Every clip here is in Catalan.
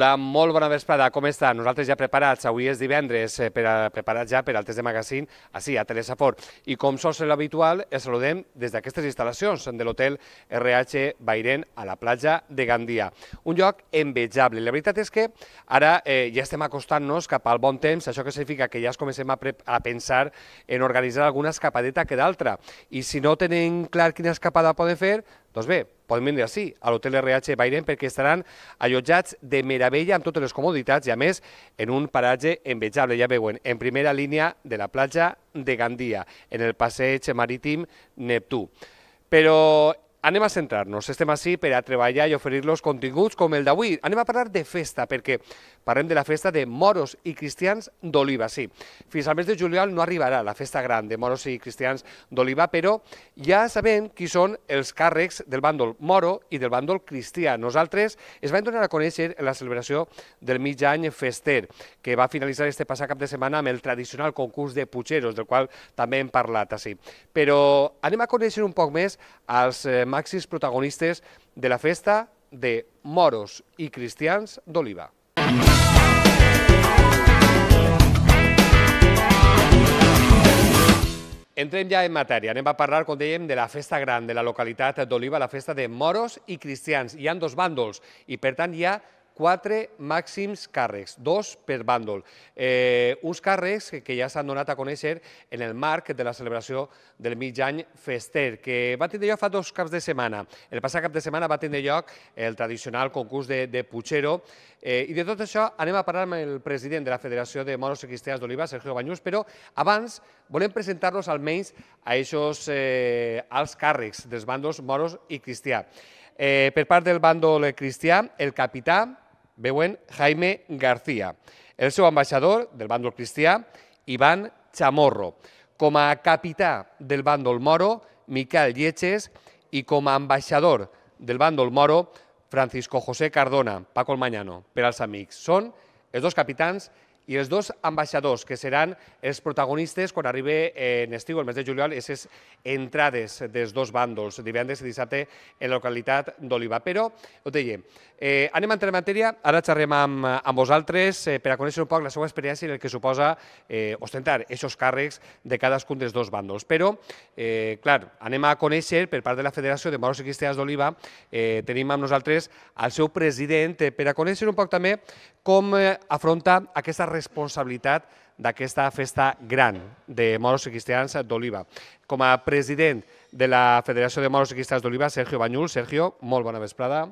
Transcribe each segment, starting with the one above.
Hola, molt bona vesprada, com està? Nosaltres ja preparats, avui és divendres, eh, per a, preparats ja per al test de magazín, així, a Telesafor. I com sols és l'habitual, es saludem des d'aquestes instal·lacions, de l'hotel RH Bairen a la platja de Gandia. Un lloc envejable. La veritat és que ara eh, ja estem acostant-nos cap al bon temps, això que significa que ja es comencem a, a pensar en organitzar alguna escapadeta que d'altra. I si no tenen clar quina escapada poden fer, doncs bé, poden venir així, a l'hotel RH Bairen, perquè estaran allotjats de meravella amb totes les comoditats i, a més, en un paratge envejable, ja veuen, en primera línia de la platja de Gandia, en el passeig marítim Neptú. Però Anem a centrar-nos. Estem així per a treballar i oferir-los continguts com el d'avui. Anem a parlar de festa, perquè parlem de la festa de moros i cristians d'Oliva, sí. Fins al mes de juliol no arribarà la festa gran de moros i cristians d'Oliva, però ja sabem qui són els càrrecs del bàndol moro i del bàndol cristià. Nosaltres es vam donar a conèixer la celebració del mig any fester, que va finalitzar este passat cap de setmana amb el tradicional concurs de Pucheros, del qual també hem parlat, així. Però anem a conèixer un poc més als eh, màxims protagonistes de la festa de moros i cristians d'Oliva. Entrem ja en matèria. Anem a parlar, com dèiem, de la festa gran de la localitat d'Oliva, la festa de moros i cristians. Hi han dos bàndols i, per tant, hi ha quatre màxims càrrecs, dos per bàndol. Eh, uns càrrecs que ja s'han donat a conèixer en el marc de la celebració del mig any fester, que va tindre lloc fa dos caps de setmana. El passat cap de setmana va tindre lloc el tradicional concurs de, de Puigero. Eh, I de tot això anem a parlar amb el president de la Federació de Monos i Cristians d'Oliva, Sergio Banyús, però abans volem presentar-los almenys a aquests eh, alts càrrecs dels bàndols moros i cristià. Eh, per part del bàndol cristià, el capità veuen Jaime García, el seu ambaixador del bàndol cristià, Ivan Chamorro, com a capità del bàndol moro, Miquel Lletges, i com a ambaixador del bàndol moro, Francisco José Cardona, Paco el Mañano, per als amics. Són els dos capitans i els dos ambaixadors, que seran els protagonistes quan arribi eh, en estiu, el mes de juliol, aquestes entrades dels dos bàndols, divendres i dissabte, en la localitat d'Oliva. Però, ho deia, eh, anem a entrar en matèria, ara xerrem amb, amb vosaltres eh, per a conèixer un poc la seva experiència i el que suposa eh, ostentar aquests càrrecs de cadascun dels dos bàndols. Però, eh, clar, anem a conèixer, per part de la Federació de Cristians d'Oliva, eh, tenim amb nosaltres el seu president, eh, per a conèixer un poc també com eh, afronta aquesta responsabilitat responsabilitat d'aquesta festa gran de moros i cristians d'Oliva. Com a president de la Federació de Moros i Cristians d'Oliva, Sergio Banyul. Sergio, molt bona vesprada.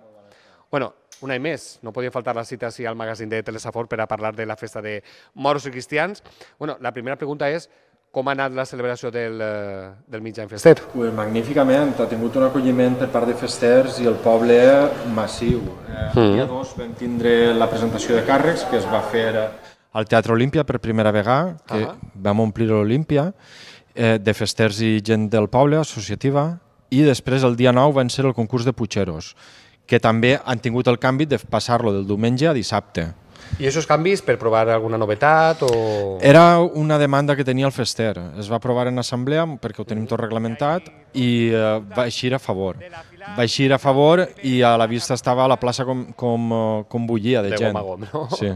Bueno, un i més. No podia faltar la cita sí, al magazín de Telesafor per a parlar de la festa de moros i cristians. Bueno, la primera pregunta és com ha anat la celebració del, eh, del any fester? Pues magníficament, ha tingut un acolliment per part de festers i el poble massiu. Eh, mm. El dia 2 vam tindre la presentació de càrrecs que es va fer al Teatre Olímpia per primera vegada, que uh -huh. vam omplir l'Olímpia, eh, de festers i gent del poble, associativa, i després el dia 9 van ser el concurs de Pucheros, que també han tingut el canvi de passar-lo del diumenge a dissabte. I aquests canvis per provar alguna novetat o...? Era una demanda que tenia el fester. Es va provar en assemblea perquè ho tenim tot reglamentat i eh, va eixir a favor. Va eixir a favor i a la vista estava la plaça com, com, eh, com bullia de, de gent. Gom, no? sí.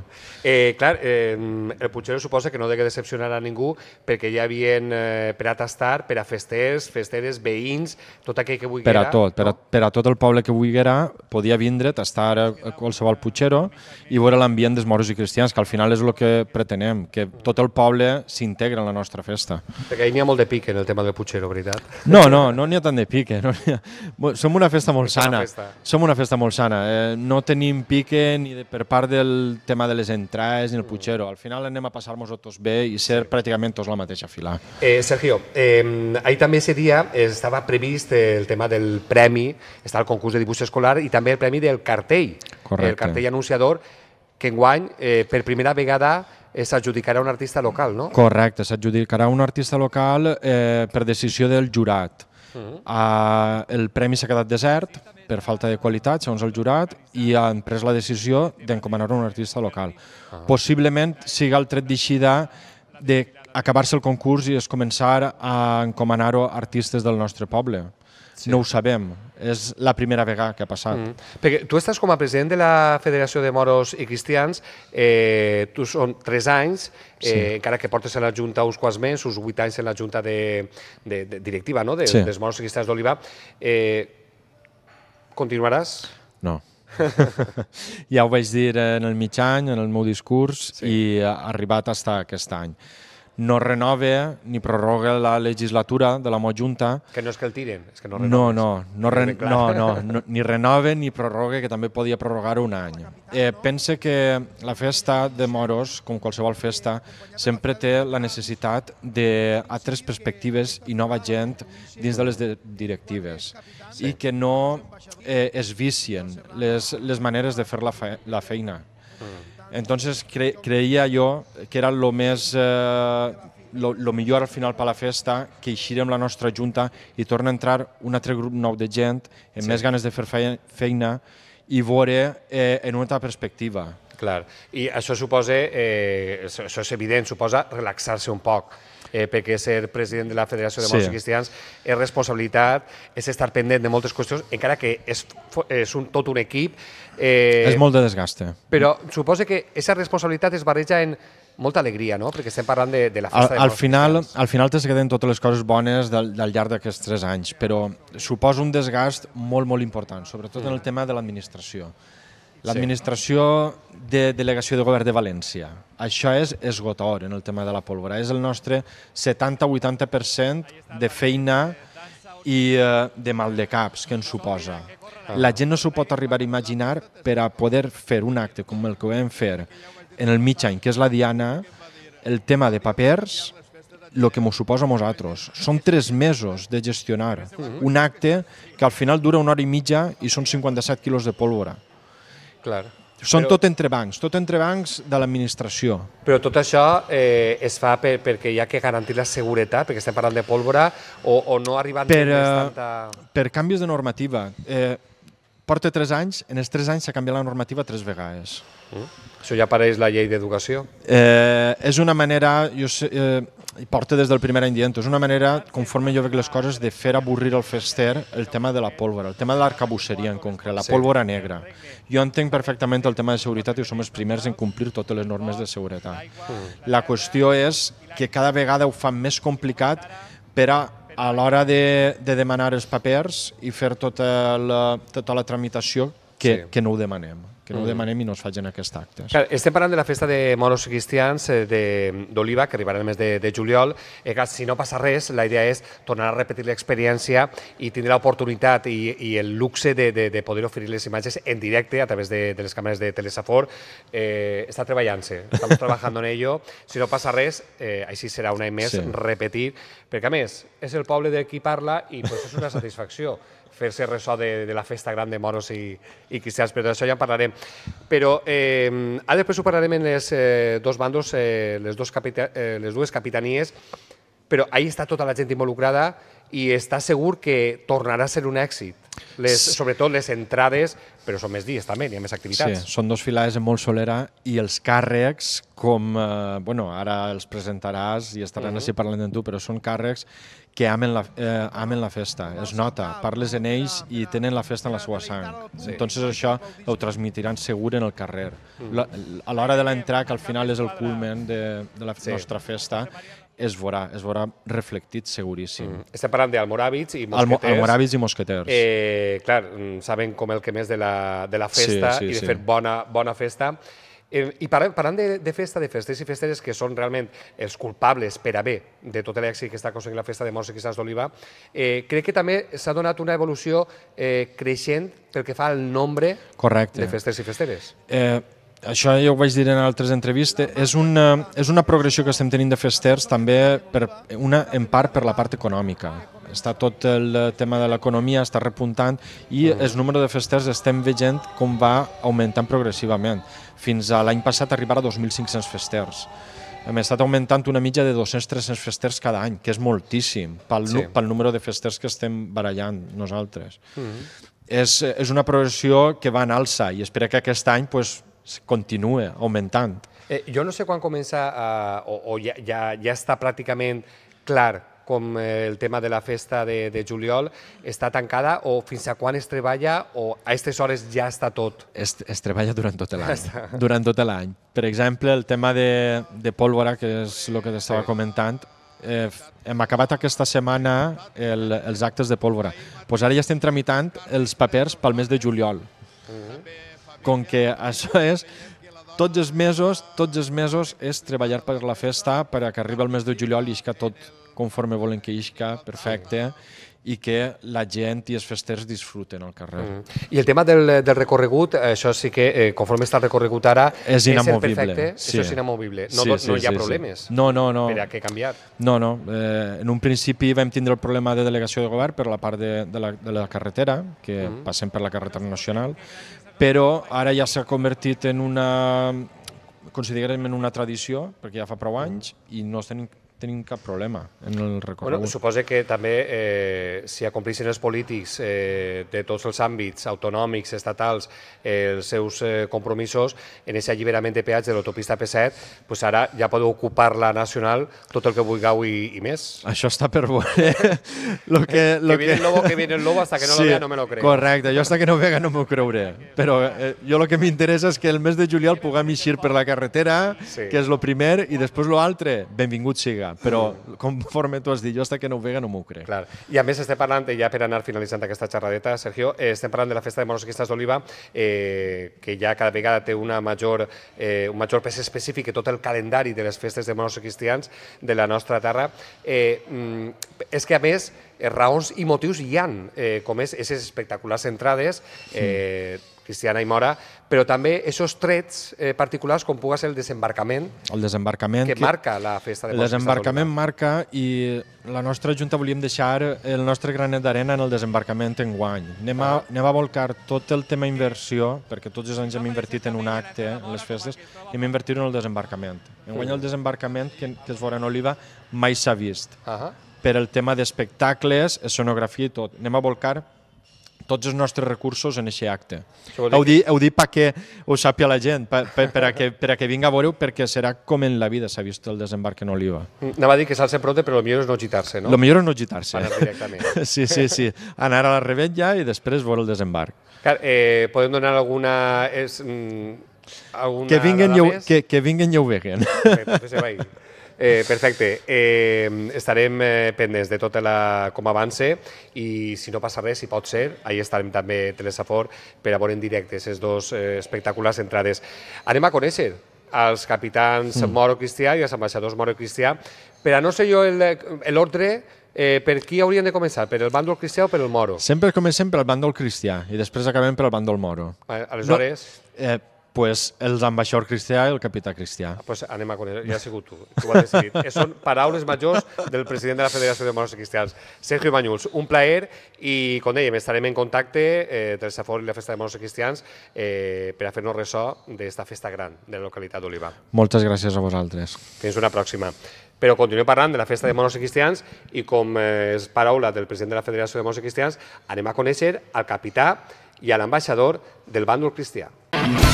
eh, clar, eh, el Puigdeu suposa que no de decepcionar a ningú perquè ja havien eh, per a tastar, per a festers, festeres, veïns, tot aquell que vulguera. Per a tot, per a, per a tot el poble que vulguera podia vindre, tastar a eh, qualsevol putxero i veure l'ambient dels moros i cristians, que al final és el que pretenem, que tot el poble s'integra en la nostra festa. Perquè hi ha molt de pic en el tema del putxero, veritat? No, no, no n'hi ha tant de pique. No ha... Som una festa molt sana. festa. Som una festa molt sana. Eh, no tenim pique ni de, per part del tema de les entrades ni el mm. putxero. Al final anem a passar-nos tots bé i ser sí. pràcticament tots la mateixa fila. Eh, Sergio, eh, ahir també ese dia estava previst el tema del premi, està el concurs de dibuix escolar i també el premi del cartell. Correcte. El cartell anunciador que enguany, eh, per primera vegada, eh, s'adjudicarà un artista local, no? Correcte, s'adjudicarà un artista local eh, per decisió del jurat. Uh ah, -huh. El premi s'ha quedat desert per falta de qualitat, segons el jurat, i han pres la decisió dencomanar un artista local. Uh ah. -huh. Possiblement siga el tret d'eixida d'acabar-se el concurs i es començar a encomanar-ho a artistes del nostre poble. Sí. No ho sabem. És la primera vegada que ha passat. Mm. Perquè tu estàs com a president de la Federació de Moros i Cristians, eh, tu són tres anys, eh, sí. encara que portes a la Junta uns quants més, uns vuit anys en la Junta de, de, de directiva no? de, sí. dels Moros i Cristians d'Oliva. Eh, continuaràs? No. ja ho vaig dir en el mig any, en el meu discurs, sí. i ha arribat fins aquest any no renova ni prorroga la legislatura de la Mojunta. Que no és que el tiren, és que no renova. No, no, no, re, no, no, no ni renova ni prorroga, que també podia prorrogar un any. Eh, pensa que la festa de Moros, com qualsevol festa, sempre té la necessitat d'altres perspectives i nova gent dins de les de directives sí. i que no eh, es vicien les, les maneres de fer la, fe la feina. Mm Entonces cre creia jo que era lo més... Eh, lo, lo millor al final per la festa, que eixirem la nostra junta i torna a entrar un altre grup nou de gent, amb sí. més ganes de fer feina i veure eh, en una altra perspectiva. Clar, i això suposa, eh, això és evident, suposa relaxar-se un poc eh, perquè ser president de la Federació de sí. Cristians és responsabilitat, és estar pendent de moltes qüestions, encara que és, és un, tot un equip. Eh, és molt de desgaste. Però suposa que aquesta responsabilitat es barreja en molta alegria, no? Perquè estem parlant de, de la festa. Al, al, final, cristians. al final t'es queden totes les coses bones del, del llarg d'aquests tres anys, però suposa un desgast molt, molt important, sobretot mm. en el mm. tema de l'administració. L'administració de delegació de govern de València. Això és esgotador eh, en el tema de la pólvora. És el nostre 70-80% de feina i eh, de mal de caps que ens suposa. Ah. La gent no s'ho pot arribar a imaginar per a poder fer un acte com el que vam fer en el mig any, que és la Diana, el tema de papers, el que ens suposa a nosaltres. Són tres mesos de gestionar un acte que al final dura una hora i mitja i són 57 quilos de pólvora. Clar. Són però, tot entrebancs, tot entrebancs de l'administració. Però tot això eh, es fa per, perquè hi ha que garantir la seguretat, perquè estem parlant de pólvora, o, o no arribant... Per, eh, tanta... per canvis de normativa. Eh, porta tres anys, en els tres anys s'ha canviat la normativa tres vegades. Mm. Això ja apareix la llei d'educació. Eh, és una manera... Jo sé, eh, i porta des del primer any dient, és una manera, conforme jo veig les coses, de fer avorrir el fester el tema de la pólvora, el tema de l'arcabusseria en concret, la sí. pólvora negra. Jo entenc perfectament el tema de seguretat i som els primers en complir totes les normes de seguretat. Mm. La qüestió és que cada vegada ho fan més complicat per a a l'hora de, de demanar els papers i fer tota la, tota la tramitació que, sí. que no ho demanem que no ho mm. demanem i no es facin aquests actes. Clar, estem parlant de la festa de moros cristians eh, d'Oliva, que arribarà el mes de, de juliol. Eh, clar, si no passa res, la idea és tornar a repetir l'experiència i tindre l'oportunitat i, i el luxe de, de, de poder oferir les imatges en directe a través de, de les càmeres de Telesafor. Eh, està treballant-se, estem treballant en ello. Si no passa res, eh, així serà un any més sí. repetir, perquè a més, és el poble de qui parla i pues, és una satisfacció fer-se ressò de, de la festa gran de moros i, i cristians, però d'això ja en parlarem. Però eh, ara després ho parlarem en les eh, dos bandos, eh, les, dos capita eh, les dues capitanies, però ahí està tota la gent involucrada i està segur que tornarà a ser un èxit. Les, sobretot les entrades, però són més dies també, hi ha més activitats. Sí, són dos filades en molt solera i els càrrecs, com... Eh, bueno, ara els presentaràs i estaran uh mhm. -huh. així parlant amb tu, però són càrrecs que amen la, eh, amen la festa, es nota, parles en ells i tenen la festa en la seva sang. Sí. Entonces això ho transmitiran segur en el carrer. Mm. La, a l'hora de l'entrar, que al final és el culmen de, de la sí. nostra festa, es veurà, es veurà reflectit seguríssim. Mm. Estem parlant d'Almoràvits i Mosqueters. Almoràvits i Mosqueters. Eh, clar, mm, saben com el que més de la, de la festa sí, sí, i de sí. fer bona, bona festa. Eh, I parlant, de, de festa, de festers i festeres que són realment els culpables per haver de tot l'èxit que està aconseguint la festa de Morts i Cristans d'Oliva, eh, crec que també s'ha donat una evolució eh, creixent pel que fa al nombre Correcte. de festers i festeres. Eh, això ja ho vaig dir en altres entrevistes, és una, és una progressió que estem tenint de festers també per una, en part per la part econòmica està tot el eh, tema de l'economia, està repuntant i mm. el número de festers estem veient com va augmentant progressivament. Fins a l'any passat arribar a 2.500 festers. Hem estat augmentant una mitja de 200-300 festers cada any, que és moltíssim pel, sí. pel número de festers que estem barallant nosaltres. Mm. És, eh, és una progressió que va en alça i espera que aquest any pues, continue augmentant. Eh, jo no sé quan comença, a, eh, o, o ja, ja, ja està pràcticament clar com eh, el tema de la festa de, de juliol, està tancada o fins a quan es treballa o a aquestes hores ja està tot? Es, es treballa durant tot l'any. durant tot l'any. Per exemple, el tema de, de pólvora, que és el que estava sí. comentant, eh, hem acabat aquesta setmana el, els actes de pólvora. Pues ara ja estem tramitant els papers pel mes de juliol. Uh mhm. -huh. Com que això és tots els mesos, tots els mesos és treballar per la festa per a que arribi el mes de juliol i que tot conforme volen que isca, perfecte, i que la gent i els festers disfruten al carrer. Mm. I el tema del, del recorregut, això sí que, eh, conforme està el recorregut ara, és inamovible. És perfecte, sí. això és inamovible. No, sí, no, sí, no hi ha sí, problemes sí. No, no, no. per a què canviar. No, no. Eh, en un principi vam tindre el problema de delegació de govern per la part de, de, la, de la carretera, que mm. passem per la carretera nacional, però ara ja s'ha convertit en una considerem en una tradició, perquè ja fa prou anys, i no estem tenim cap problema en el recorregut. Bueno, suposa que també, eh, si acomplissin els polítics eh, de tots els àmbits, autonòmics, estatals, eh, els seus eh, compromisos, en aquest alliberament de peatge de l'autopista P7, pues ara ja podeu ocupar la nacional tot el que vulgueu i, i més. Això està per Eh? lo que, lo que viene el lobo, que viene el lobo, hasta que no sí, lo vea no me lo creo. Correcte, jo hasta que no vega no m'ho creuré. Però eh, jo el que m'interessa és que el mes de juliol puguem eixir per la carretera, sí. que és el primer, i després l'altre, benvingut siga però conforme tu has dit, jo hasta que no ho vega no m'ho crec. Clar. I a més estem parlant, ja per anar finalitzant aquesta xerradeta, Sergio, eh, estem parlant de la festa de Cristals d'oliva, eh, que ja cada vegada té una major, eh, un major pes específic que tot el calendari de les festes de Cristians de la nostra terra. Eh, mm, és que, a més, eh, raons i motius hi han, eh, com és aquestes espectaculars entrades, eh, sí Cristiana i Mora, però també aquests trets eh, particulars com pugui ser el desembarcament, el desembarcament que, que marca la festa de El desembarcament marca i la nostra Junta volíem deixar el nostre granet d'arena en el desembarcament en guany. Anem a, anem a volcar tot el tema inversió, perquè tots els anys hem invertit en un acte, en les festes, i hem invertit en el desembarcament. En guany el desembarcament que, que es vora en Oliva mai s'ha vist. Ah. Per el tema d'espectacles, escenografia i tot. Anem a volcar tots els nostres recursos en aquest acte. Heu dit, heu dit perquè ho sàpiga la gent, per, per, per, a que, per a que vinga a veure-ho, perquè serà com en la vida s'ha vist el desembarc en Oliva. Mm, anava a dir que s'alça prompte, però el millor és no agitar-se, no? El millor és no agitar-se. sí, sí, sí. Anar a la ja i després veure el desembarc. Clar, eh, podem donar alguna... És, mm, alguna que vinguen, i ho, que, que vinguen i ho veguen. Bé, doncs, Eh, perfecte. Eh, estarem eh, pendents de tota la, com avance i si no passa res, si pot ser, ahir estarem també Telesafor per a veure en directe aquests dos eh, espectaculars entrades. Anem a conèixer els capitans mm. Moro Cristià i els ambaixadors Moro Cristià. Per a no sé jo l'ordre, Eh, per qui haurien de començar? Per el bàndol cristià o per el moro? Sempre comencem per el bàndol cristià i després acabem per el bàndol moro. Aleshores... No, eh, pues el ambaixador cristià i el capità cristià. Ah, pues anem a conèixer, ja ha sigut tu, tu ho has decidit. Eh, són paraules majors del president de la Federació de Monarques Cristians, Sergio Banyuls. Un plaer i, com dèiem, estarem en contacte eh, entre el Safor i la Festa de Monarques Cristians eh, per a fer-nos ressò d'esta festa gran de la localitat d'Oliva. Moltes gràcies a vosaltres. Fins una pròxima però continuem parlant de la festa de monos i cristians i com eh, és paraula del president de la Federació de Monos Cristians, anem a conèixer al capità i a l'ambaixador del bàndol cristià. Mm -hmm.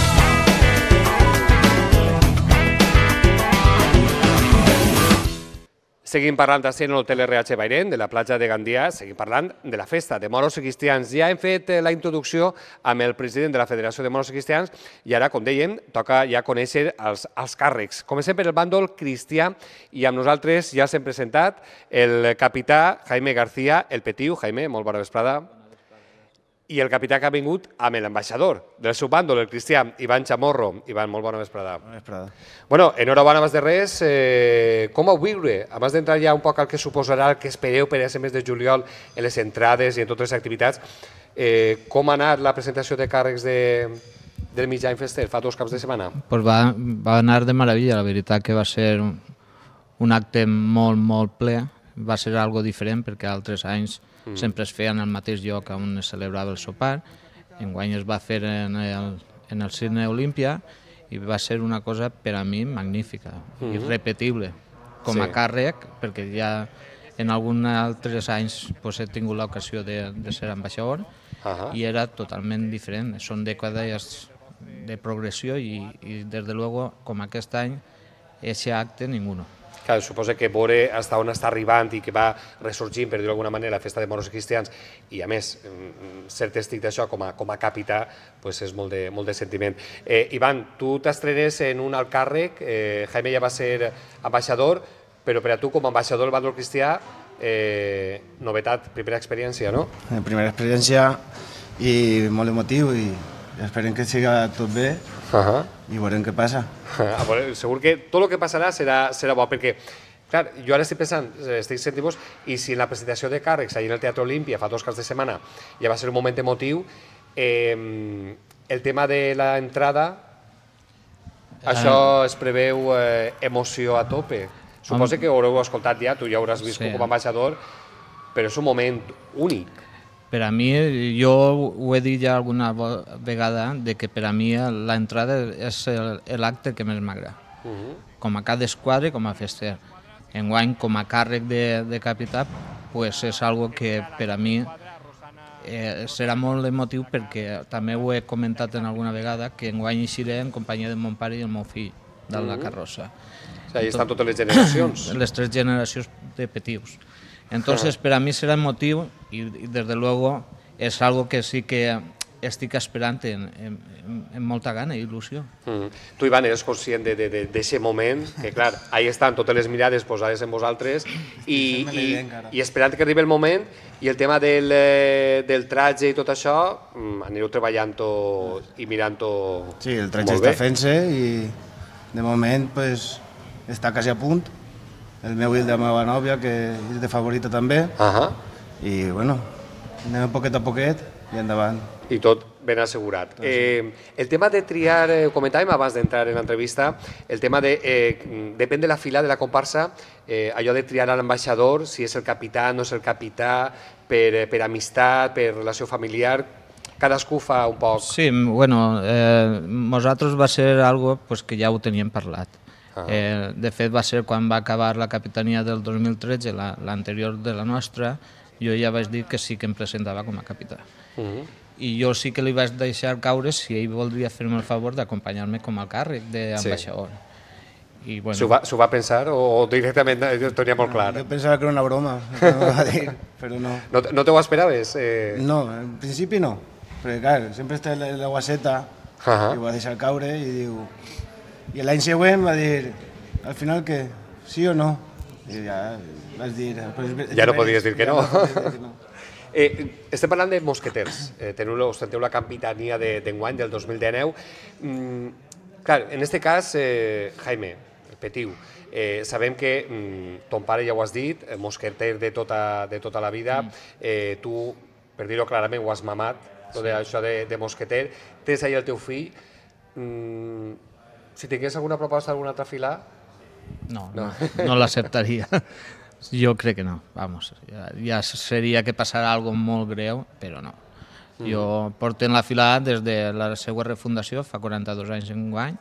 Seguim parlant així en l'hotel RH Bairent, de la platja de Gandia, seguim parlant de la festa de moros i cristians. Ja hem fet eh, la introducció amb el president de la Federació de Moros i Cristians i ara, com dèiem, toca ja conèixer els, els càrrecs. Comencem per el bàndol cristià i amb nosaltres ja s'hem presentat el capità Jaime García, el Petiu. Jaime, molt bona vesprada i el capità que ha vingut amb l'ambaixador del seu bàndol, el Cristian Ivan Chamorro. Ivan, molt bona vesprada. Bona vesprada. Bueno, enhorabona més de res. Eh, com ho viure? Abans d'entrar ja un poc al que suposarà el que espereu per aquest mes de juliol en les entrades i en totes les activitats, eh, com ha anat la presentació de càrrecs de, del mitjà infester fa dos caps de setmana? Pues va, va anar de meravella, la veritat que va ser un, un acte molt, molt ple, va ser algo diferent perquè altres anys Mm. Sempre es feia en el mateix lloc on es celebrava el sopar. Enguany es va fer en el, en el Cine Olímpia i va ser una cosa per a mi magnífica, mm -hmm. irrepetible, com sí. a càrrec, perquè ja en alguns altres anys pues, he tingut l'ocasió de, de ser ambaixador uh -huh. i era totalment diferent. Són dècades de progressió i, i des de luego, com aquest any, aquest acte, ningú. Clar, suposa que veure fins on està arribant i que va ressorgint, per dir-ho d'alguna manera, la festa de moros cristians, i a més, mm, ser testic d'això com, a, com a càpita, pues és molt de, molt de sentiment. Eh, Ivan, tu t'estrenes en un alt càrrec, eh, Jaime ja va ser ambaixador, però per a tu com a ambaixador del bàndol cristià, eh, novetat, primera experiència, no? Eh, primera experiència i molt emotiu i Esperem que siga tot bé uh -huh. i veurem què passa. Uh -huh. veure, segur que tot el que passarà serà, serà bo, perquè Clar, jo ara estic pensant, estic sentint-vos, i si en la presentació de càrrecs allà en el Teatre Olímpia fa dos caps de setmana ja va ser un moment emotiu, eh, el tema de l'entrada, ah. això es preveu eh, emoció a tope. Suposo que ho haureu escoltat ja, tu ja hauràs vist sí. com a ambaixador, però és un moment únic. Per a mi, jo ho he dit ja alguna vegada, de que per a mi l'entrada és l'acte que més m'agrada. Uh mhm. -huh. Com a cap d'esquadra com a fester. Enguany, com a càrrec de, de capità, pues és algo que per a mi eh, serà molt emotiu perquè també ho he comentat en alguna vegada que enguany eixiré en companyia de mon pare i el meu fill de mm -hmm. la mhm. carrossa. O sigui, Tot, estan totes les generacions. Les tres generacions de petits. Entonces, Ajá. para mí será motivo y, y, desde luego es algo que sí que estic esperant en, en, en molta gana i il·lusió. Mm. Tu, Ivan, eres conscient d'aquest moment, que clar, ahí estan totes les mirades posades en vosaltres i, i, i esperant que arribi el moment i el tema del, eh, del traje i tot això, mm, anireu treballant-ho i mirant-ho Sí, el traje està fent-se i de moment pues, està quasi a punt el meu i el de la meva nòvia, que és de favorita també. Uh -huh. I, bueno, anem poquet a poquet i endavant. I tot ben assegurat. Doncs sí. Eh, el tema de triar, eh, comentàvem abans d'entrar en l'entrevista, el tema de, eh, depèn de la fila de la comparsa, eh, allò de triar l'ambaixador, si és el capità, no és el capità, per, eh, per amistat, per relació familiar, cadascú fa un poc. Sí, bueno, eh, nosaltres va ser algo pues, que ja ho teníem parlat. -huh. Eh, de fet, va ser quan va acabar la capitania del 2013, l'anterior la, de la nostra, jo ja vaig dir que sí que em presentava com a capità. Uh mm-hmm. -huh. I jo sí que li vaig deixar caure si ell voldria fer-me el favor d'acompanyar-me com a càrrec d'ambaixador. Sí. I, bueno, S'ho va, va pensar o, o directament eh, ho tenia molt clar? No, jo pensava que era una broma, dir, però no. No, no te ho esperaves? Eh... No, en principi no, perquè clar, sempre està la, la guaceta, uh -huh. i ho va deixar caure i diu, i l'any següent va dir, al final que sí o no? I ja vas dir... Pues, ja no podies dir que no. Eh, estem parlant de mosqueters. Eh, teniu, ostenteu la capitania d'enguany de, del 2019. Mm, clar, en aquest cas, eh, Jaime, petiu, eh, sabem que mm, ton pare ja ho has dit, eh, mosqueter de tota, de tota la vida, mm. eh, tu, per dir-ho clarament, ho has mamat, tot sí. això de, de mosqueter, tens allà el teu fill, mm, si tingués alguna proposta d'algun altre filar... No, no, no, no l'acceptaria. Jo crec que no, vamos. Ja, ja seria que passarà algo molt greu, però no. Mm. Jo porto en la fila des de la seva refundació, fa 42 anys en guany,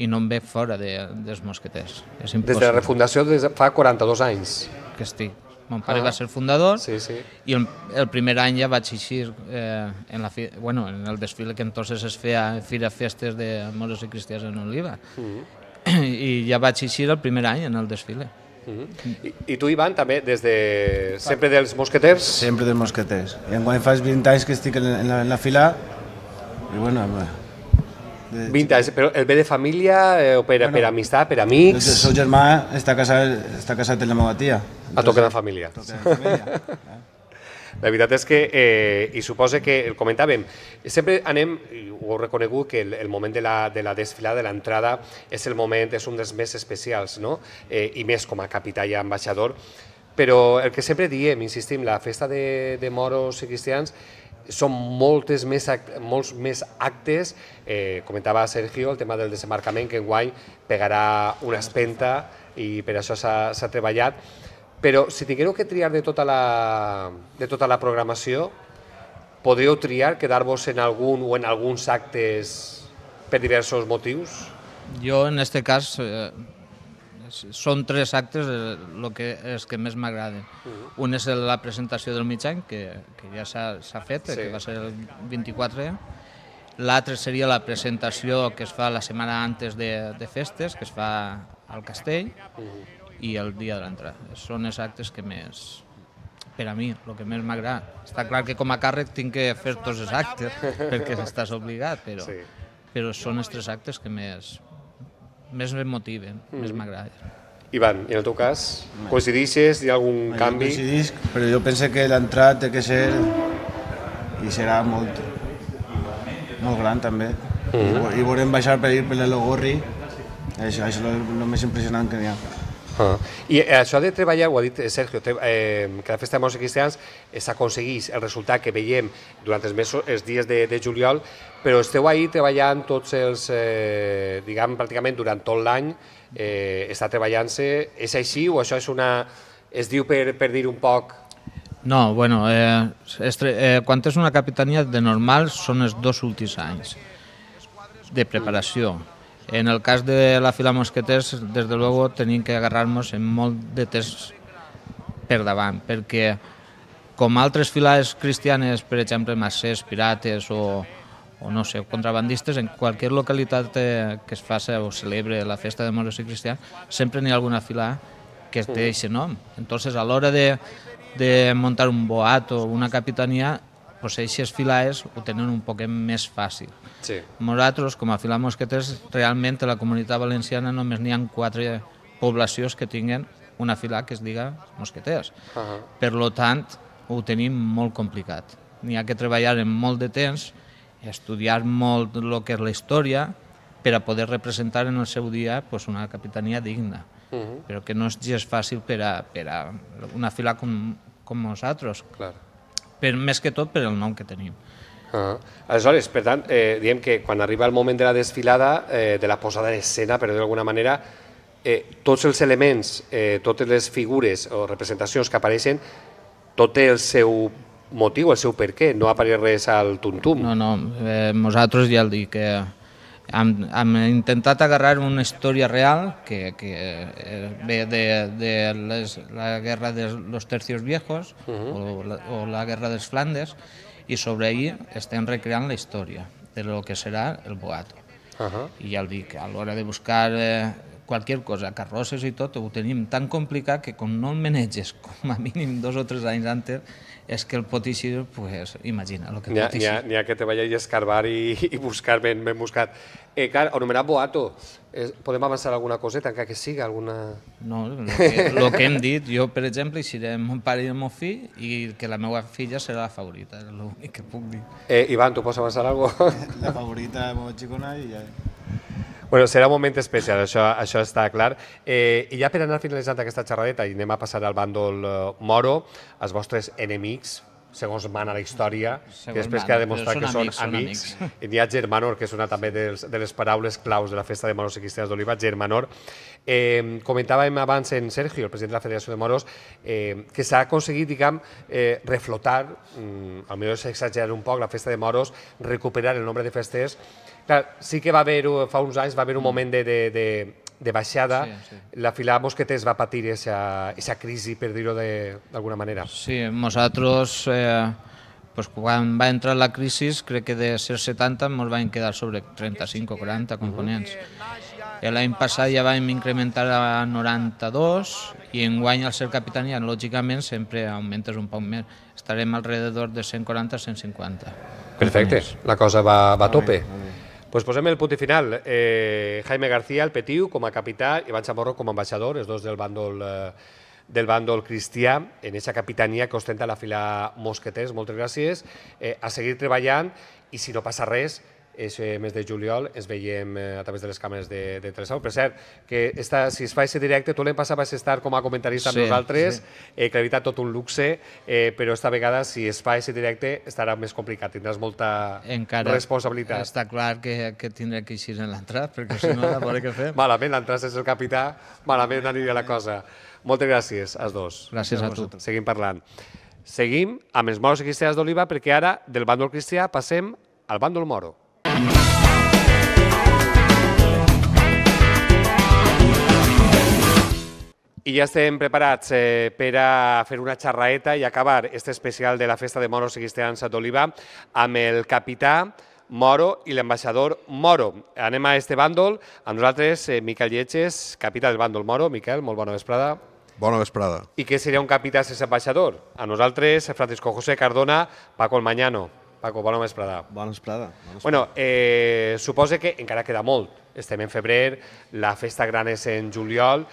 i no em ve fora de, dels mosqueters. És impossible. des de la refundació des de fa 42 anys? Que estic Mon pare ah. va ser fundador sí, sí. i el, el primer any ja vaig eixir eh, en, la fi, bueno, en el desfile que entonces es feia Fira Festes de Moros i Cristians en Oliva. Mm. I ja vaig eixir el primer any en el desfile. Mm -hmm. I, I tu, Ivan, també, des de... sempre dels mosqueters? Sempre dels mosqueters. I en quan fas 20 anys que estic en la, en la fila, i bueno, Vintage, però el ve de família eh, o per, bueno, per amistat, per amics? El seu germà està casat, està casat amb la meva tia. Entonces, a toca de família. La veritat és que, eh, i suposa que el comentàvem, sempre anem, ho heu reconegut, que el, el moment de la, de la desfilada, de l'entrada, és el moment, és un dels més especials, no? Eh, I més com a capità i ambaixador, però el que sempre diem, insistim, la festa de, de moros i cristians són moltes més, molts més actes. Eh, comentava Sergio el tema del desembarcament, que enguany pegarà una espenta i per això s'ha treballat. Però si tingueu que triar de tota la, de tota la programació, podeu triar quedar-vos en algun o en alguns actes per diversos motius? Jo, en aquest cas, eh són tres actes el que, els que més m'agraden. Uh mm-hmm. -huh. Un és la presentació del mig any, que, que ja s'ha fet, sí. que va ser el 24, l'altre seria la presentació que es fa la setmana antes de, de festes, que es fa al castell, uh mm-hmm. -huh. i el dia de l'entrada. Són els actes que més, per a mi, el que més m'agrada. Està clar que com a càrrec tinc que fer tots els actes, perquè estàs obligat, però, sí. però són els tres actes que més, més em motiven, mm. més m'agrada. Ivan, i en el teu cas, coincidixes? Hi ha algun jo canvi? Coincidix, però jo penso que l'entrat té que ser i serà molt, molt gran també. Mm -hmm. I, I veurem baixar per ir per Gorri. això, això és el més impressionant que hi ha. Ah. I eh, això de treballar, ho ha dit eh, Sergio, eh, que la Festa de Mons i Cristians s'aconseguís el resultat que veiem durant els, mesos, els dies de, de juliol, però esteu ahir treballant tots els, eh, diguem, pràcticament durant tot l'any, eh, està treballant-se. És així o això és una... es diu per, per dir un poc no, bueno, eh, estre, eh, quan és una capitania de normal són els dos últims anys de preparació. En el cas de la fila Mosqueters, des de luego tenim que agarrar-nos en molt de temps per davant, perquè com altres filades cristianes, per exemple, massers, pirates o, o no sé, contrabandistes, en qualsevol localitat eh, que es faci o celebre la festa de moros i cristians, sempre n'hi ha alguna fila que té aquest nom. Entonces, a l'hora de, de muntar un boat o una capitania, pues aquestes filaes ho tenen un poquet més fàcil. Sí. Nosaltres, com a fila mosqueters, realment a la comunitat valenciana només n'hi ha quatre poblacions que tinguen una fila que es diga mosqueters. Uh -huh. Per lo tant, ho tenim molt complicat. N'hi ha que treballar en molt de temps, estudiar molt el que és la història, per a poder representar en el seu dia pues, una capitania digna, uh -huh. però que no és gens fàcil per a, per a una fila com, com nosaltres. Claro per, més que tot per el nom que tenim. Ah. Aleshores, per tant, eh, diem que quan arriba el moment de la desfilada, eh, de la posada en escena, però d'alguna manera, eh, tots els elements, eh, totes les figures o representacions que apareixen, tot té el seu motiu, el seu per què, no apareix res al tuntum. No, no, eh, nosaltres ja el dic que eh, hem, hem intentat agarrar una història real que, que eh, ve de, de les, la guerra dels tercios viejos uh -huh. o, la, o la guerra dels Flandes i sobre ell estem recreant la història de lo que serà el boato. Uh -huh. I ja el dic, a l'hora de buscar eh, qualsevol cosa, carrosses i tot, ho tenim tan complicat que com no el maneges com a mínim dos o tres anys antes, és que el pot pues, imagina el que pot eixir. N'hi ha, ha, que treballar i escarbar i, i buscar ben, ben buscat. Eh, ho anomenat Boato, eh, podem avançar alguna coseta, encara que siga alguna... No, el que, lo que hem dit, jo, per exemple, eixiré amb mon pare i el meu fill i que la meva filla serà la favorita, és l'únic que puc dir. Eh, Ivan, tu pots avançar alguna cosa? La favorita de mon xicona i ja... Bueno, serà un moment especial, això, això està clar. Eh, I ja per anar finalitzant aquesta xerradeta i anem a passar al bàndol eh, moro, els vostres enemics, segons mana la història, segons que després queda demostrat que són amics. Són amics. amics. N'hi ha Germanor, que és una també dels, de les paraules claus de la festa de moros i cristians d'Oliva, Germanor. Eh, comentàvem abans en Sergio, el president de la Federació de Moros, eh, que s'ha aconseguit, diguem, eh, reflotar, mm, potser s'ha exagerat un poc, la festa de moros, recuperar el nombre de festers Clar, sí que va haver fa uns anys va haver un mm. moment de, de, de, de baixada. Sí, sí. La fila Mosquetes va patir aquesta crisi, per dir-ho d'alguna manera. Sí, nosaltres... Eh, pues quan va entrar la crisi, crec que de ser 70 ens van quedar sobre 35 o 40 mm-hmm. components. Eh, l'any passat ja vam incrementar a 92 i en guany al ser capitania, lògicament, sempre augmentes un poc més. Estarem al rededor de 140-150. Perfecte, la cosa va, va a tope. Molt bé, molt bé. Pues posem el punt final. Eh, Jaime García, el Petiu, com a capità, i Van Chamorro com a ambaixador, els dos del bàndol eh, del bàndol cristià, en aquesta capitania que ostenta la fila Mosqueters. Moltes gràcies. Eh, a seguir treballant i si no passa res, aquest mes de juliol ens veiem eh, a través de les càmeres de, de Telesau. Per cert, que esta, si es fa aquest directe, tu l'any passat vas estar com a comentarista sí, amb nosaltres, sí. eh, que la veritat tot un luxe, eh, però esta vegada si es fa aquest directe estarà més complicat, tindràs molta Encara responsabilitat. Està clar que, que tindré que eixir en l'entrat, perquè si no, a veure què fem. malament, l'entrat és el capità, malament aniria la cosa. Moltes gràcies als dos. Gràcies a tu. Seguim parlant. Seguim amb els moros i cristians d'Oliva perquè ara del bàndol cristià passem al bàndol moro. I ja estem preparats eh, per a fer una xerraeta i acabar este especial de la Festa de Moros i Cristians d'Oliva amb el capità Moro i l'ambaixador Moro. Anem a este bàndol. Amb nosaltres, eh, Miquel Lletges, capità del bàndol Moro. Miquel, molt bona vesprada. Bona vesprada. I què seria un capità sense ambaixador? A nosaltres, Francisco José Cardona, Paco El Mañano. Paco, bona vesprada. Bona vesprada. Bueno, eh, suposa que encara queda molt. Estem en febrer, la festa gran és en juliol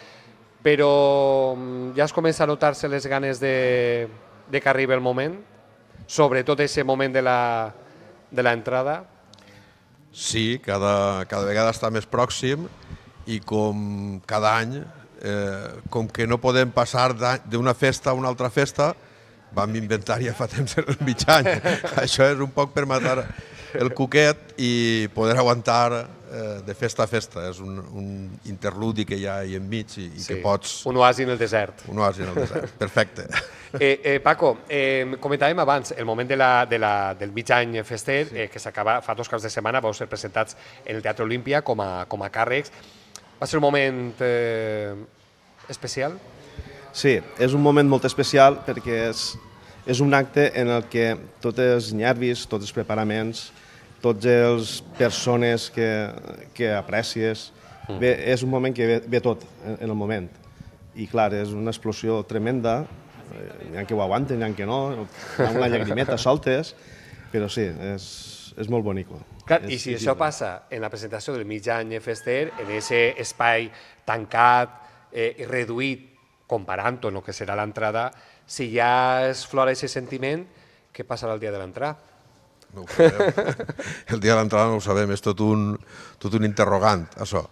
però mm, ja es comença a notar-se les ganes de, de que arribi el moment, sobretot aquest moment de l'entrada. Sí, cada, cada vegada està més pròxim i com cada any, eh, com que no podem passar d'una festa a una altra festa, vam inventar ja fa temps el mig any. Això és un poc per matar el cuquet i poder aguantar Eh, de festa a festa, és un, un interludi que hi ha ahí enmig i, i sí. que pots... Un oasi en el desert. Un oasi en el desert, perfecte. eh, eh, Paco, eh, comentàvem abans el moment de la, de la, del mig any fester, sí. eh, que s'acaba fa dos caps de setmana, vau ser presentats en el Teatre Olímpia com a, com a càrrecs. Va ser un moment eh, especial? Sí, és un moment molt especial perquè és, és un acte en el que tots els nervis, tots els preparaments, tots els persones que, que aprecies. Mm. Bé, és un moment que ve, ve tot, en, en el moment. I clar, és una explosió tremenda, eh, hi ha que ho aguanten, hi ha que no, amb una llagrimeta soltes, però sí, és, és molt bonic. Clar, és, i si això passa en la presentació del mig any Fester, en aquest espai tancat, eh, reduït, comparant amb el que serà l'entrada, si ja es flora aquest sentiment, què passarà el dia de l'entrada? no ho sabem. El dia de l'entrada no ho sabem, és tot un, tot un interrogant, això.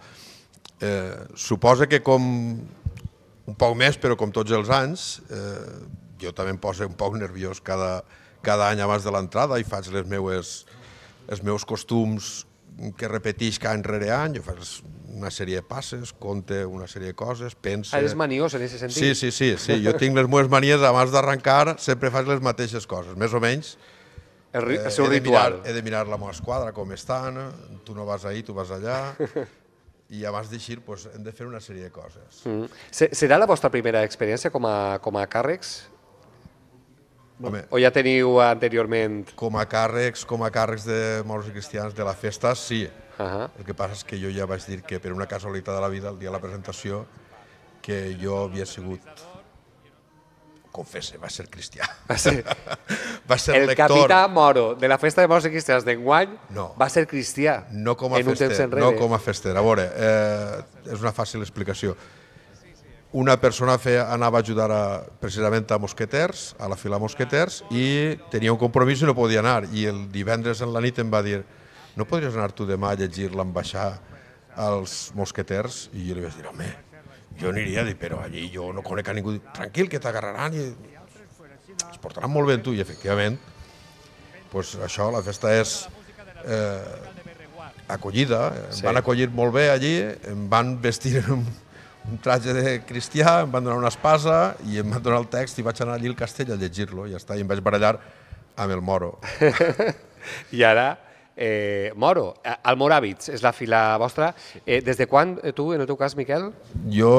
Eh, suposa que com un poc més, però com tots els anys, eh, jo també em poso un poc nerviós cada, cada any abans de l'entrada i faig les meues, els meus costums que repeteix any rere any, jo faig una sèrie de passes, conte una sèrie de coses, pense... Ah, eres maniós en aquest sentit? Sí, sí, sí, sí. jo tinc les meves manies abans d'arrencar, sempre faig les mateixes coses, més o menys, el, el eh, seu he ritual. De mirar, he de mirar la meva esquadra, com estan, tu no vas ahir, tu vas allà... i abans d'eixir pues, doncs, hem de fer una sèrie de coses. Mm. Serà la vostra primera experiència com a, com a càrrecs? Home, o ja teniu anteriorment... Com a càrrecs, com a càrrecs de morts cristians de la festa, sí. Uh -huh. El que passa és que jo ja vaig dir que per una casualitat de la vida, el dia de la presentació, que jo havia sigut confesse, va ser cristià. Ah, sí? va ser el lector... capità Moro de la festa de moros i cristians d'enguany no. va ser cristià no com a en fester, un temps enrere. No com a fester. A veure, eh, és una fàcil explicació. Una persona feia, anava a ajudar a, precisament a Mosqueters, a la fila Mosqueters, i tenia un compromís i no podia anar. I el divendres en la nit em va dir no podries anar tu demà a llegir l'ambaixar als mosqueters? I jo li vaig dir, home, jo aniria, però allí jo no conec a ningú. Tranquil, que t'agarraran. I es portaran molt bé amb tu i efectivament pues, això, la festa és eh, acollida, em van acollir molt bé allí, em van vestir en un traje de cristià, em van donar una espasa i em van donar el text i vaig anar allí al castell a llegir-lo i ja està, i em vaig barallar amb el moro. I ara, eh, Moro, Almoràvits és la fila vostra. Eh, des de quan, eh, tu, en el teu cas, Miquel? Jo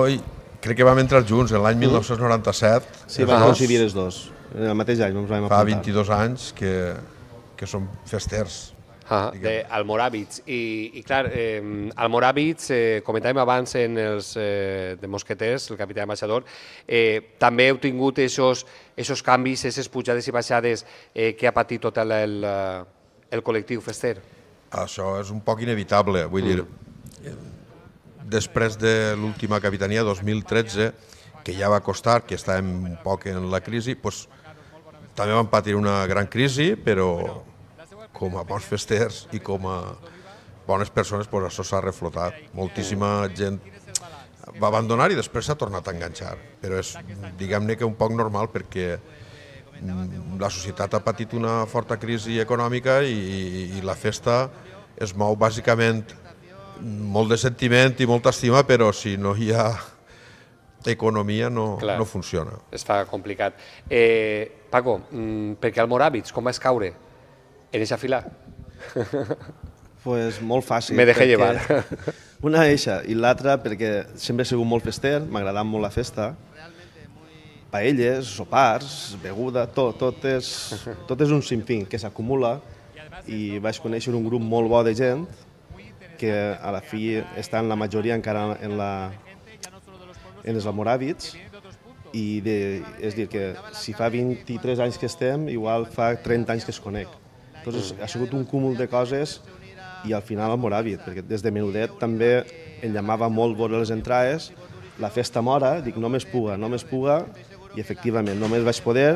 crec que vam entrar junts, en l'any 1997. Sí, va, coincidir els dos. El mateix any ens apuntar. Fa 22 anys que, que som festers. Ah, de Almoràvits. I, I clar, eh, Almoràvits, eh, comentàvem abans en els eh, de Mosqueters, el capità ambaixador, eh, també heu tingut aquests canvis, aquestes pujades i baixades eh, que ha patit tot el, el, el col·lectiu fester? Això és un poc inevitable, vull mm. dir, eh, després de l'última capitania, 2013, que ja va costar, que estàvem un poc en la crisi, doncs, també van patir una gran crisi, però com a bons festers i com a bones persones, doncs això s'ha reflotat. Moltíssima gent va abandonar i després s'ha tornat a enganxar. Però és, diguem-ne que un poc normal perquè mm, la societat ha patit una forta crisi econòmica i, i la festa es mou bàsicament mm, molt de sentiment i molta estima, però si no hi ha economia no, Clar, no funciona. Està complicat. Eh, Paco, mm, perquè el Moràvits, com vas caure? En eixa fila? pues molt fàcil. Me deixa llevar. Una eixa i l'altra perquè sempre he sigut molt fester, m'ha agradat molt la festa. Paelles, sopars, beguda, tot, tot és, tot és un sinfín que s'acumula i vaig conèixer un grup molt bo de gent que a la fi estan la majoria encara en la, en els almoràvits i de, és dir, que si fa 23 anys que estem, igual fa 30 anys que es conec. Tot és, ha sigut un cúmul de coses i al final el Moràvit, perquè des de menudet també em llamava molt veure les entrades, la festa mora, dic, no més puga, no més puga, i efectivament només vaig poder,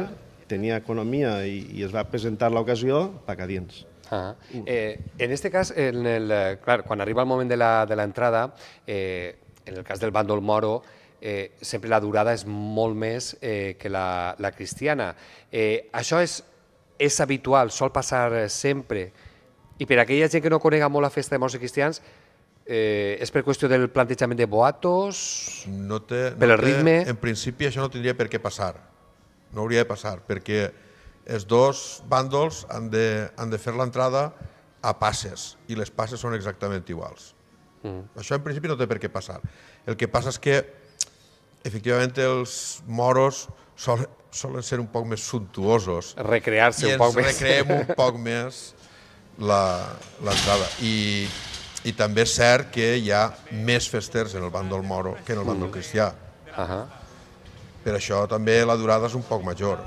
tenia economia i, i es va presentar l'ocasió, paga dins. Ah. Eh, en este cas, en el, clar, quan arriba el moment de l'entrada, eh, en el cas del bàndol moro, eh, sempre la durada és molt més eh, que la, la cristiana. Eh, això és, és habitual, sol passar sempre. I per aquella gent que no conega molt la festa de morts i cristians, eh, és per qüestió del plantejament de boatos, no té, per no el té, ritme... En principi això no tindria per què passar, no hauria de passar, perquè els dos bàndols han de, han de fer l'entrada a passes, i les passes són exactament iguals. Mm. Això en principi no té per què passar. El que passa és que efectivament els moros sol, solen ser un poc més suntuosos. Recrear-se un poc més. I ens recreem un poc més l'entrada. I, I també és cert que hi ha més festers en el bàndol moro que en el bàndol cristià. Uh -huh. Per això també la durada és un poc major.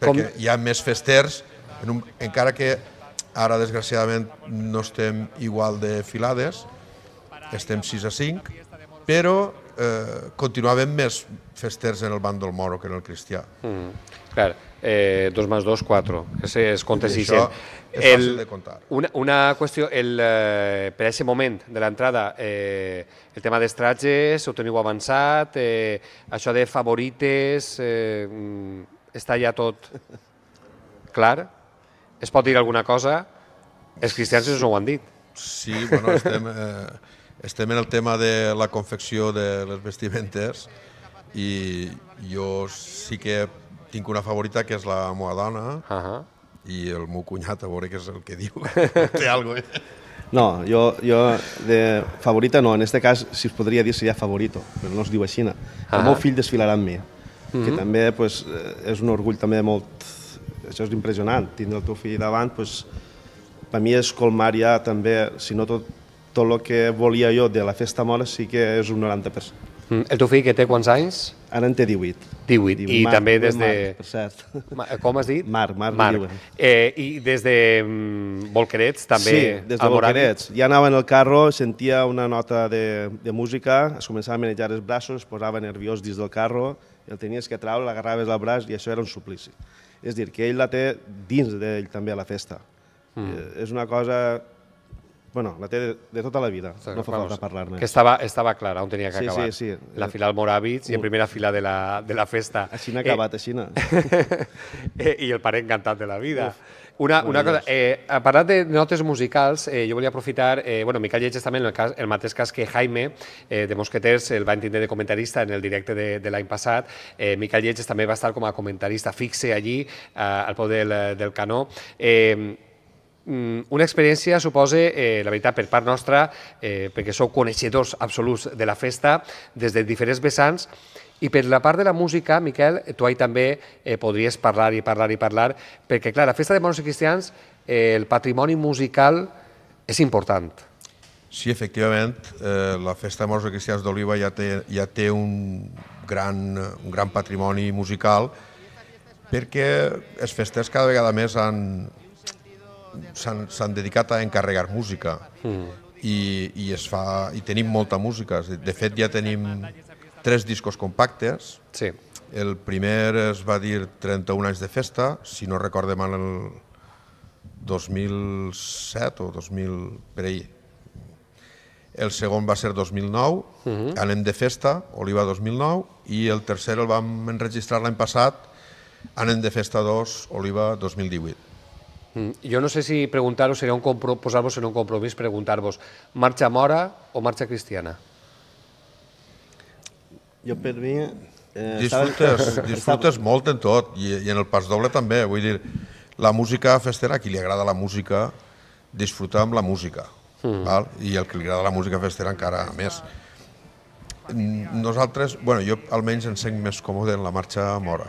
Com? Perquè hi ha més festers, en un, encara que ara desgraciadament no estem igual de filades, estem 6 a 5, però eh, continuaven més festers en el bàndol moro que en el cristià. Mm, clar, eh, dos més dos, cuatro. Ese es compte 600. És el, fàcil de contar. Una, una qüestió, el, eh, per aquest moment de l'entrada, eh, el tema d'estratges, ho teniu avançat, eh, això de favorites, eh, està ja tot clar? Es pot dir alguna cosa? Els cristians no ho han dit. Sí, bueno, estem... Eh, estem en el tema de la confecció de les vestimentes i jo sí que tinc una favorita que és la meva dona uh -huh. i el meu cunyat, a veure què és el que diu. Té algo, eh? No, jo, jo de favorita no, en este cas, si us podria dir, seria favorito, però no es diu així. El meu fill desfilarà amb mi, que mm -hmm. també pues, eh, és un orgull també molt... Això és impressionant, tindre el teu fill davant, pues, per mi és colmar ja també, si no tot tot el que volia jo de la festa mora sí que és un 90%. Mm. El teu fill que té quants anys? Ara en té 18. 18, 18. i Marc, també des de... Marc, per cert. Ma, com has dit? Marc, Marc, Marc. Diuen. Eh, I des de Volcrets, mm, Volquerets també? Sí, des de Volquerets. Ja anava en el carro, sentia una nota de, de música, es començava a manejar els braços, es posava nerviós dins del carro, el tenies que traure, l'agarraves al braç i això era un suplici. És dir, que ell la té dins d'ell també a la festa. Mm. Eh, és una cosa Bueno, la té de, de tota la vida, no fa falta parlar-ne. Que estava, estava clara on tenia que sí, acabar. Sí, sí. La fila al uh. i en uh. primera fila de la, de la festa. Així n'ha acabat, eh, així n'ha. Eh, I el pare encantat de la vida. Uf. Una, una cosa, eh, parlant de notes musicals, eh, jo volia aprofitar, eh, bueno, Miquel Lleig també en el, cas, el mateix cas que Jaime, eh, de Mosqueters, el va entendre de comentarista en el directe de, de l'any passat, eh, Miquel Lleig també va estar com a comentarista fixe allí, eh, al poder del, del canó. Eh, Mm, una experiència, suposa, eh, la veritat, per part nostra, eh, perquè sou coneixedors absoluts de la festa, des de diferents vessants, i per la part de la música, Miquel, tu ahir també eh, podries parlar i parlar i parlar, perquè, clar, la festa de Monos i Cristians, eh, el patrimoni musical és important. Sí, efectivament, eh, la festa de Moros i Cristians d'Oliva ja té, ja té un, gran, un gran patrimoni musical, perquè les festes cada vegada més han, s'han dedicat a encarregar música mm. i, i, es fa, i tenim molta música. De fet, ja tenim tres discos compactes. Sí. El primer es va dir 31 anys de festa, si no recorde mal el 2007 o 2000, per ahir. El segon va ser 2009, uh -huh. Anem de festa, Oliva 2009, i el tercer el vam enregistrar l'any passat, Anem de festa 2, Oliva 2018. Mm, jo no sé si preguntar-ho seria un posar-vos en un compromís, preguntar-vos marxa mora o marxa cristiana? Jo per mi... Eh, disfrutes, disfrutes molt en tot i, i en el pas doble també, vull dir, la música festera, a qui li agrada la música, disfruta amb la música, mm. val? i el que li agrada la música festera encara més. Nosaltres, bueno, jo almenys em sent més còmode en la marxa mora,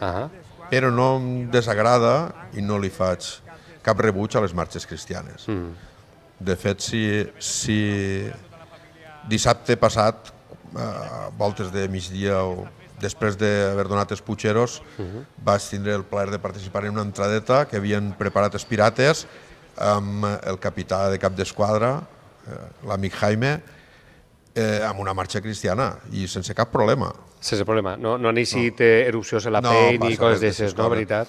ah. però no em desagrada i no li faig cap rebuig a les marxes cristianes. Mm. De fet, si, si dissabte passat, a eh, voltes de migdia o després d'haver donat els putxeros, mm -hmm. vaig tindre el plaer de participar en una entradeta que havien preparat els pirates amb el capità de cap d'esquadra, eh, l'amic Jaime, eh, amb una marxa cristiana i sense cap problema. Sense problema. No, no han eixit no. Eh, erupcions a la no, pell ni coses d'aixes, no? Veritat.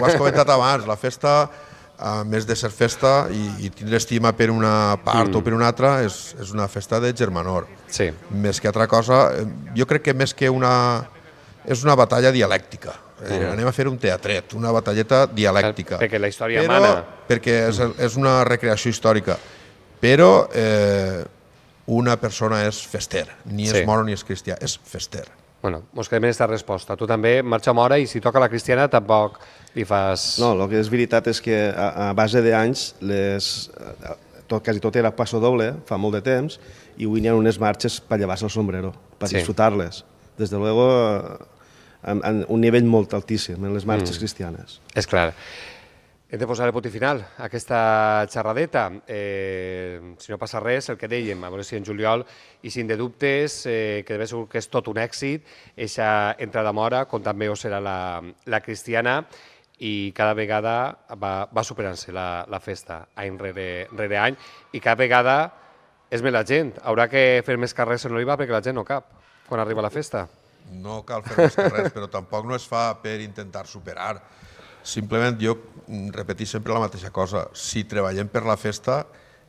Ho has comentat abans, la festa a més de ser festa i, i tindre estima per una part mm. o per una altra, és, és una festa de germanor. Sí. Més que altra cosa, jo crec que més que una... és una batalla dialèctica. Mm. anem a fer un teatret, una batalleta dialèctica. Perquè la història Però, mana. Perquè és, és una recreació històrica. Però eh, una persona és fester, ni sí. és moro ni és cristià, és fester. Bueno, mos quedem en aquesta resposta. Tu també marxa mora i si toca la cristiana tampoc li fas... No, el que és veritat és que a, a base d'anys les, tot, quasi tot era passo doble, fa molt de temps, i avui n'hi ha unes marxes per llevar-se el sombrero, per sí. disfrutar-les. Des de luego, en, en un nivell molt altíssim en les marxes mm. cristianes. És clar. Hem de posar el poti final a aquesta xerradeta. Eh, si no passa res, el que dèiem, a veure si en juliol, i sin de dubtes, eh, que de segur que és tot un èxit, aquesta entrada mora, com també ho serà la, la cristiana, i cada vegada va, va superant-se la, la festa, any rere, rere any, i cada vegada és més la gent. Haurà que fer més carrers en Oliva perquè la gent no cap quan arriba la festa. No cal fer més carrers, però tampoc no es fa per intentar superar. Simplement jo repetir sempre la mateixa cosa. Si treballem per la festa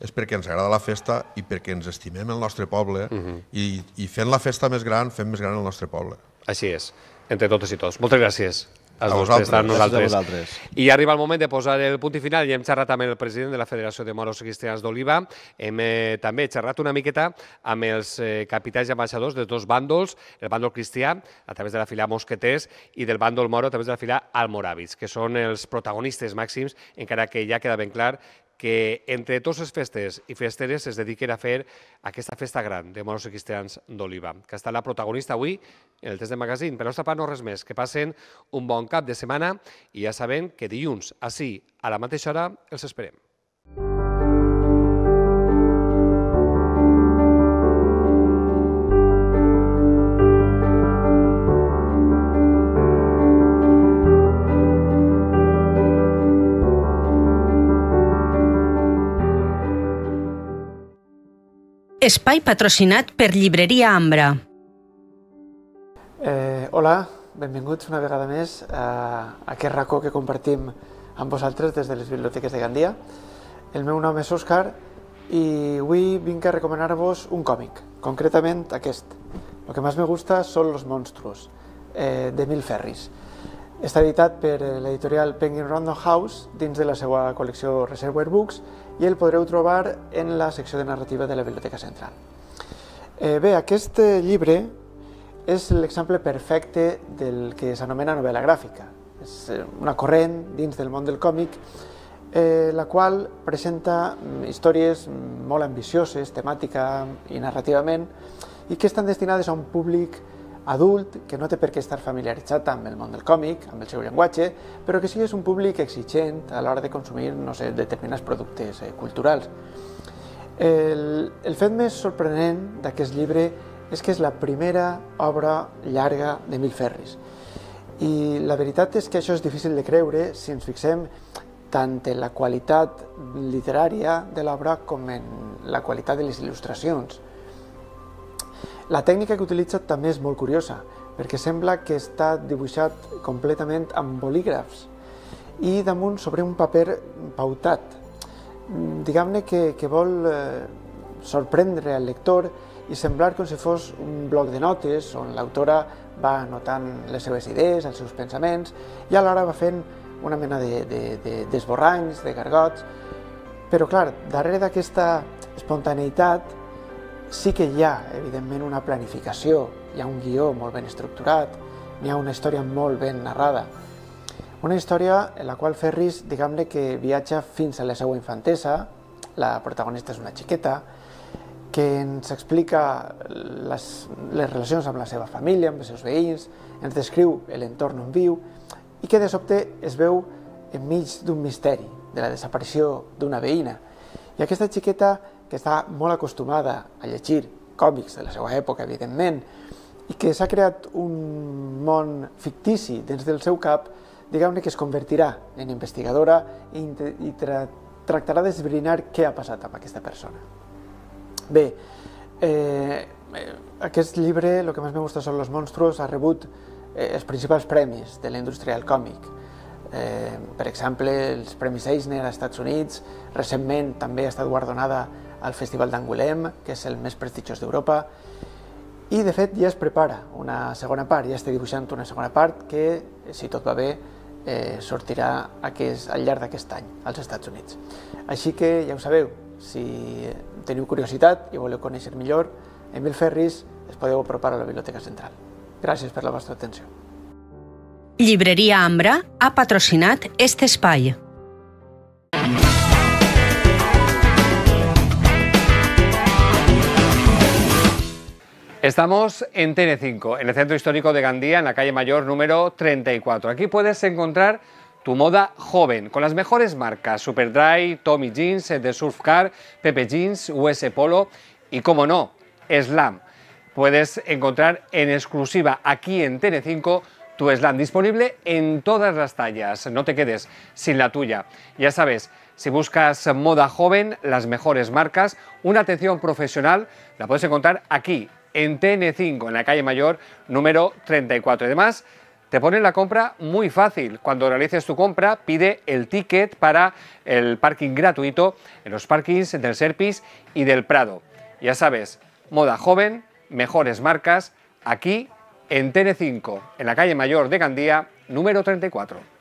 és perquè ens agrada la festa i perquè ens estimem el nostre poble uh mhm. -huh. i, i fent la festa més gran, fem més gran el nostre poble. Així és, entre totes i tots. Moltes gràcies a vosaltres. A nosaltres. A vosaltres. I arriba el moment de posar el punt i final i hem xerrat amb el president de la Federació de Moros Cristians d'Oliva. Hem eh, també xerrat una miqueta amb els eh, capitans i ambaixadors de dos bàndols, el bàndol cristià a través de la fila Mosqueters i del bàndol moro a través de la fila Almoràvits, que són els protagonistes màxims, encara que ja queda ben clar que entre tots els festes i festeres es dediquen a fer aquesta festa gran de moros i cristians d'Oliva, que està la protagonista avui en el test de magazín. Per nostra part no res més, que passen un bon cap de setmana i ja sabem que dilluns, així, a la mateixa hora, els esperem. espai patrocinat per Llibreria Ambra. Eh, hola, benvinguts una vegada més a aquest racó que compartim amb vosaltres des de les biblioteques de Gandia. El meu nom és Òscar i avui vinc a recomanar-vos un còmic, concretament aquest. El que més me gusta són los monstruos, eh, de Mil Ferris. Està editat per l'editorial Penguin Random House dins de la seva col·lecció Reservoir Books i el podreu trobar en la secció de narrativa de la Biblioteca Central. Eh, bé, aquest llibre és l'exemple perfecte del que s'anomena novel·la gràfica. És eh, una corrent dins del món del còmic eh, la qual presenta mm, històries mm, molt ambicioses, temàtica i mm, narrativament, i que estan destinades a un públic adult que no té per què estar familiaritzat amb el món del còmic, amb el seu llenguatge, però que sí és un públic exigent a l'hora de consumir no sé, determinats productes eh, culturals. El, el fet més sorprenent d'aquest llibre és que és la primera obra llarga de Mil Ferris. I la veritat és que això és difícil de creure si ens fixem tant en la qualitat literària de l'obra com en la qualitat de les il·lustracions. La tècnica que utilitza també és molt curiosa, perquè sembla que està dibuixat completament amb bolígrafs i damunt sobre un paper pautat. Mm, diguem-ne que, que vol eh, sorprendre al lector i semblar com si fos un bloc de notes on l'autora va anotant les seves idees, els seus pensaments i alhora va fent una mena d'esborranys, de, de, de, de gargots... Però clar, darrere d'aquesta espontaneïtat sí que hi ha, evidentment, una planificació, hi ha un guió molt ben estructurat, hi ha una història molt ben narrada. Una història en la qual Ferris, diguem-ne, que viatja fins a la seva infantesa, la protagonista és una xiqueta, que ens explica les, les relacions amb la seva família, amb els seus veïns, ens descriu l'entorn on viu i que de sobte es veu enmig d'un misteri, de la desaparició d'una veïna. I aquesta xiqueta que està molt acostumada a llegir còmics de la seva època, evidentment, i que s'ha creat un món fictici dins del seu cap, diguem-ne que es convertirà en investigadora i, i tra tractarà d'esbrinar què ha passat amb aquesta persona. Bé, eh, eh aquest llibre, el que més me gusta són els monstruos, ha rebut eh, els principals premis de la indústria del còmic. Eh, per exemple, els Premis Eisner als Estats Units, recentment també ha estat guardonada al Festival d'Angulem, que és el més prestigiós d'Europa, i de fet ja es prepara una segona part, ja està dibuixant una segona part que, si tot va bé, eh, sortirà aquest, al llarg d'aquest any als Estats Units. Així que ja ho sabeu, si teniu curiositat i voleu conèixer millor, Emil Ferris es podeu apropar a la Biblioteca Central. Gràcies per la vostra atenció. Llibreria Ambra ha patrocinat aquest espai. Estamos en TN5, en el centro histórico de Gandía, en la calle mayor número 34. Aquí puedes encontrar tu moda joven, con las mejores marcas, Superdry, Tommy Jeans, The Surf Car, Pepe Jeans, US Polo y, como no, Slam. Puedes encontrar en exclusiva aquí en TN5 tu Slam, disponible en todas las tallas. No te quedes sin la tuya. Ya sabes, si buscas moda joven, las mejores marcas, una atención profesional, la puedes encontrar aquí en TN5, en la calle Mayor número 34. Además, te ponen la compra muy fácil. Cuando realices tu compra, pide el ticket para el parking gratuito en los parkings del Serpis y del Prado. Ya sabes, moda joven, mejores marcas, aquí en TN5, en la calle Mayor de Gandía, número 34.